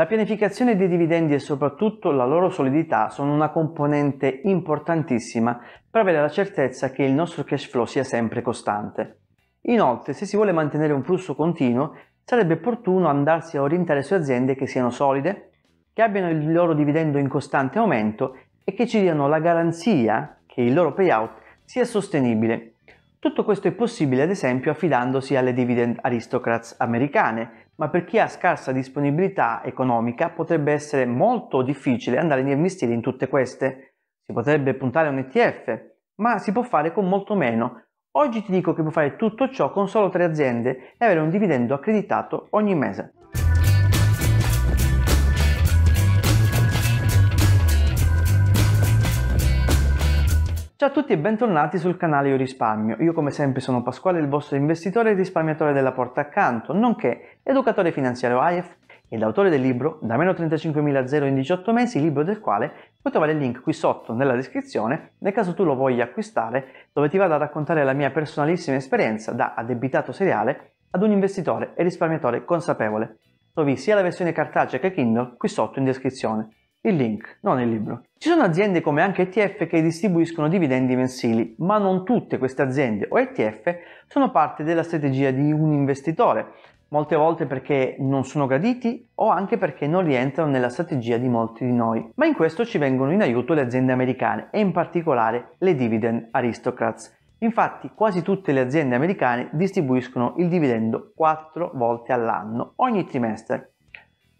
La pianificazione dei dividendi e soprattutto la loro solidità sono una componente importantissima per avere la certezza che il nostro cash flow sia sempre costante. Inoltre, se si vuole mantenere un flusso continuo, sarebbe opportuno andarsi a orientare su aziende che siano solide, che abbiano il loro dividendo in costante aumento e che ci diano la garanzia che il loro payout sia sostenibile. Tutto questo è possibile ad esempio affidandosi alle dividend aristocrats americane, ma per chi ha scarsa disponibilità economica potrebbe essere molto difficile andare a investire in tutte queste. Si potrebbe puntare a un ETF, ma si può fare con molto meno. Oggi ti dico che puoi fare tutto ciò con solo tre aziende e avere un dividendo accreditato ogni mese. Ciao a tutti e bentornati sul canale Io Risparmio. Io come sempre sono Pasquale, il vostro investitore e risparmiatore della porta accanto, nonché educatore finanziario AIF ed autore del libro Da meno 35.000 a in 18 mesi, libro del quale puoi trovare il link qui sotto nella descrizione nel caso tu lo voglia acquistare, dove ti vado a raccontare la mia personalissima esperienza da addebitato seriale ad un investitore e risparmiatore consapevole. Trovi sia la versione cartacea che Kindle qui sotto in descrizione il link, non il libro. Ci sono aziende come anche ETF che distribuiscono dividendi mensili, ma non tutte queste aziende o ETF sono parte della strategia di un investitore, molte volte perché non sono graditi o anche perché non rientrano nella strategia di molti di noi. Ma in questo ci vengono in aiuto le aziende americane e in particolare le dividend aristocrats. Infatti quasi tutte le aziende americane distribuiscono il dividendo 4 volte all'anno, ogni trimestre,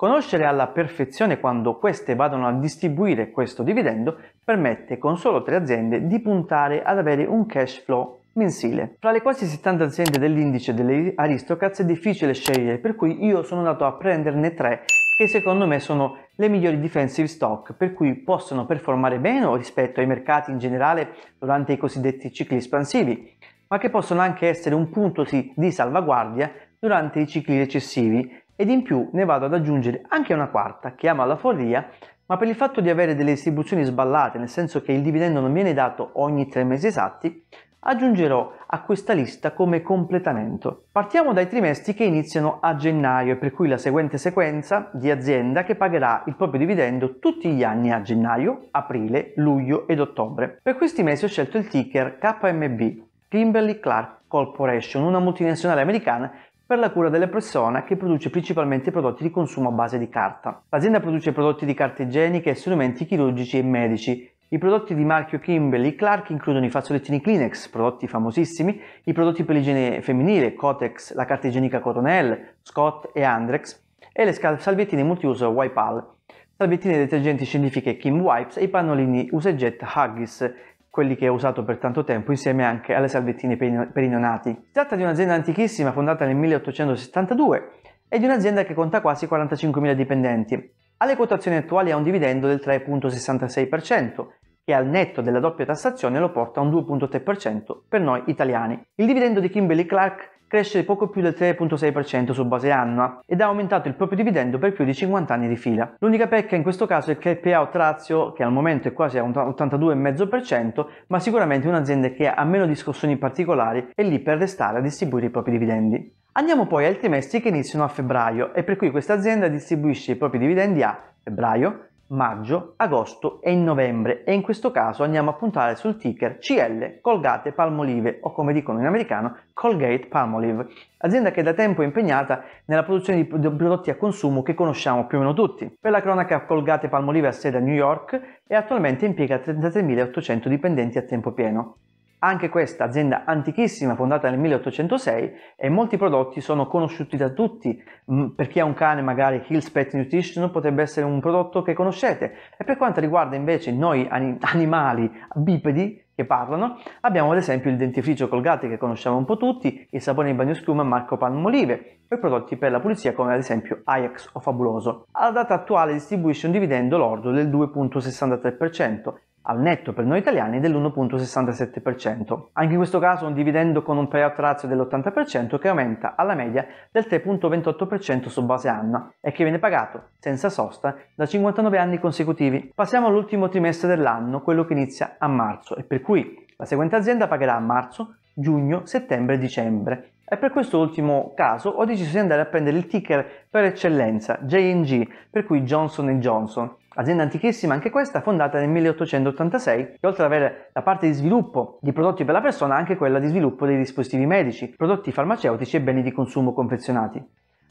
Conoscere alla perfezione quando queste vadano a distribuire questo dividendo permette con solo tre aziende di puntare ad avere un cash flow mensile. Fra le quasi 70 aziende dell'indice delle Aristocrats è difficile scegliere, per cui io sono andato a prenderne tre che secondo me sono le migliori defensive stock, per cui possono performare meno rispetto ai mercati in generale durante i cosiddetti cicli espansivi, ma che possono anche essere un punto di salvaguardia durante i cicli recessivi ed in più ne vado ad aggiungere anche una quarta che ama la follia ma per il fatto di avere delle distribuzioni sballate nel senso che il dividendo non viene dato ogni tre mesi esatti aggiungerò a questa lista come completamento. Partiamo dai trimestri che iniziano a gennaio e per cui la seguente sequenza di azienda che pagherà il proprio dividendo tutti gli anni a gennaio, aprile, luglio ed ottobre. Per questi mesi ho scelto il ticker KMB, Kimberly Clark Corporation, una multinazionale americana per la cura delle persone che produce principalmente prodotti di consumo a base di carta. L'azienda produce prodotti di carta igienica e strumenti chirurgici e medici. I prodotti di marchio Kimberly Clark includono i fazzolettini Kleenex, prodotti famosissimi, i prodotti per l'igiene femminile, Cotex, la carta igienica Coronelle, Scott e Andrex, e le salviettine multiuso Wipal, salviettine detergenti scientifiche Kim Wipes e i pannolini Useget Huggies, quelli che ho usato per tanto tempo insieme anche alle salvettine per i neonati. Si tratta di un'azienda antichissima fondata nel 1872 e di un'azienda che conta quasi 45.000 dipendenti. Alle quotazioni attuali ha un dividendo del 3,66% che al netto della doppia tassazione lo porta a un 2.3% per noi italiani. Il dividendo di Kimberly Clark cresce poco più del 3.6% su base annua ed ha aumentato il proprio dividendo per più di 50 anni di fila. L'unica pecca in questo caso è che il payout ratio, che al momento è quasi a un 82,5%, ma sicuramente un'azienda che ha meno discussioni particolari è lì per restare a distribuire i propri dividendi. Andiamo poi ai trimestri che iniziano a febbraio e per cui questa azienda distribuisce i propri dividendi a febbraio, maggio, agosto e in novembre e in questo caso andiamo a puntare sul ticker CL Colgate Palmolive o come dicono in americano Colgate Palmolive, azienda che da tempo è impegnata nella produzione di prodotti a consumo che conosciamo più o meno tutti. Per la cronaca Colgate Palmolive ha sede a New York e attualmente impiega 33.800 dipendenti a tempo pieno. Anche questa azienda antichissima, fondata nel 1806, e molti prodotti sono conosciuti da tutti. Mm, per chi ha un cane, magari Hills Pet Nutrition potrebbe essere un prodotto che conoscete. E per quanto riguarda invece noi animali bipedi, che parlano. Abbiamo ad esempio il dentifricio Colgate che conosciamo un po' tutti, il sapone in bagno schiuma Marco Palmolive o i prodotti per la pulizia come ad esempio Ajax o Fabuloso. Alla data attuale distribuisce un dividendo lordo del 2.63%, al netto per noi italiani dell'1.67%. Anche in questo caso un dividendo con un payout ratio dell'80% che aumenta alla media del 3.28% su base annua e che viene pagato, senza sosta, da 59 anni consecutivi. Passiamo all'ultimo trimestre dell'anno, quello che inizia a marzo e per cui la seguente azienda pagherà a marzo, giugno, settembre e dicembre. E per questo ultimo caso ho deciso di andare a prendere il ticker per eccellenza, JNG, per cui Johnson Johnson, azienda antichissima anche questa, fondata nel 1886, che oltre ad avere la parte di sviluppo di prodotti per la persona, ha anche quella di sviluppo dei dispositivi medici, prodotti farmaceutici e beni di consumo confezionati.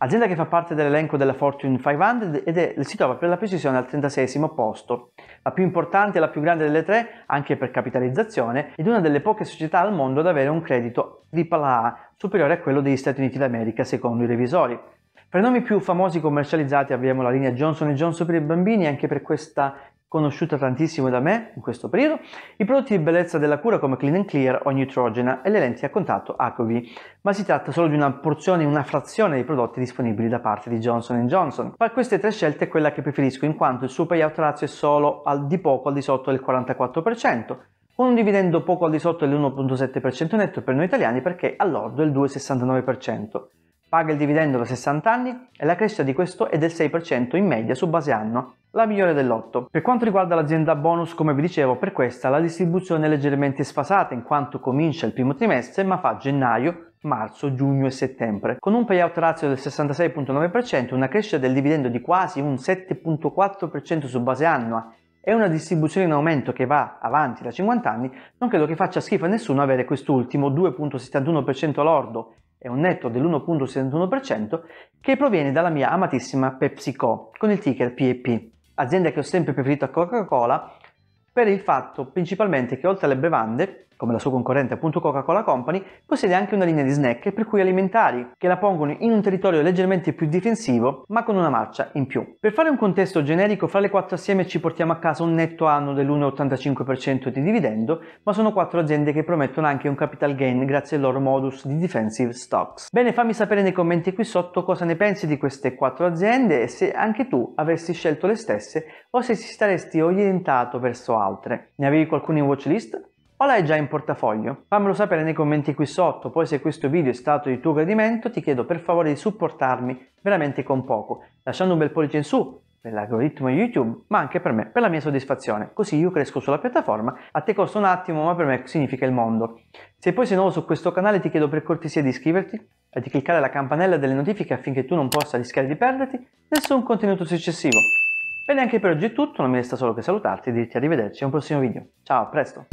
Azienda che fa parte dell'elenco della Fortune 500 ed è, si trova per la precisione al 36 posto, la più importante e la più grande delle tre anche per capitalizzazione ed una delle poche società al mondo ad avere un credito AAA superiore a quello degli Stati Uniti d'America secondo i revisori. Per i nomi più famosi commercializzati abbiamo la linea Johnson Johnson per i bambini, anche per questa conosciuta tantissimo da me in questo periodo, i prodotti di bellezza della cura come Clean and Clear o Neutrogena e le lenti a contatto Acovi, ma si tratta solo di una porzione, una frazione dei prodotti disponibili da parte di Johnson Johnson. Tra queste tre scelte è quella che preferisco in quanto il suo payout ratio è solo al di poco al di sotto del 44%, con un dividendo poco al di sotto dell'1.7% netto per noi italiani perché all'ordo è il 2,69% paga il dividendo da 60 anni e la crescita di questo è del 6% in media su base annua, la migliore dell'8. Per quanto riguarda l'azienda bonus, come vi dicevo, per questa la distribuzione è leggermente sfasata in quanto comincia il primo trimestre ma fa gennaio, marzo, giugno e settembre, con un payout ratio del 66.9%, una crescita del dividendo di quasi un 7.4% su base annua e una distribuzione in aumento che va avanti da 50 anni, non credo che faccia schifo a nessuno avere quest'ultimo 2.71% lordo è un netto dell'1.71% che proviene dalla mia amatissima PepsiCo con il ticker PEP, azienda che ho sempre preferito a Coca-Cola per il fatto principalmente che oltre alle bevande come la sua concorrente appunto Coca-Cola Company, possiede anche una linea di snack per cui alimentari, che la pongono in un territorio leggermente più difensivo, ma con una marcia in più. Per fare un contesto generico, fra le quattro assieme ci portiamo a casa un netto anno dell'1,85% di dividendo, ma sono quattro aziende che promettono anche un capital gain grazie al loro modus di defensive stocks. Bene, fammi sapere nei commenti qui sotto cosa ne pensi di queste quattro aziende e se anche tu avresti scelto le stesse o se ci staresti orientato verso altre. Ne avevi qualcuno in watch list? o l'hai già in portafoglio? Fammelo sapere nei commenti qui sotto, poi se questo video è stato di tuo gradimento ti chiedo per favore di supportarmi veramente con poco, lasciando un bel pollice in su per l'algoritmo YouTube, ma anche per me, per la mia soddisfazione, così io cresco sulla piattaforma, a te costa un attimo, ma per me significa il mondo. Se poi sei nuovo su questo canale ti chiedo per cortesia di iscriverti e di cliccare la campanella delle notifiche affinché tu non possa rischiare di perderti nessun contenuto successivo. Bene, anche per oggi è tutto, non mi resta solo che salutarti e dirti arrivederci a un prossimo video. Ciao, a presto!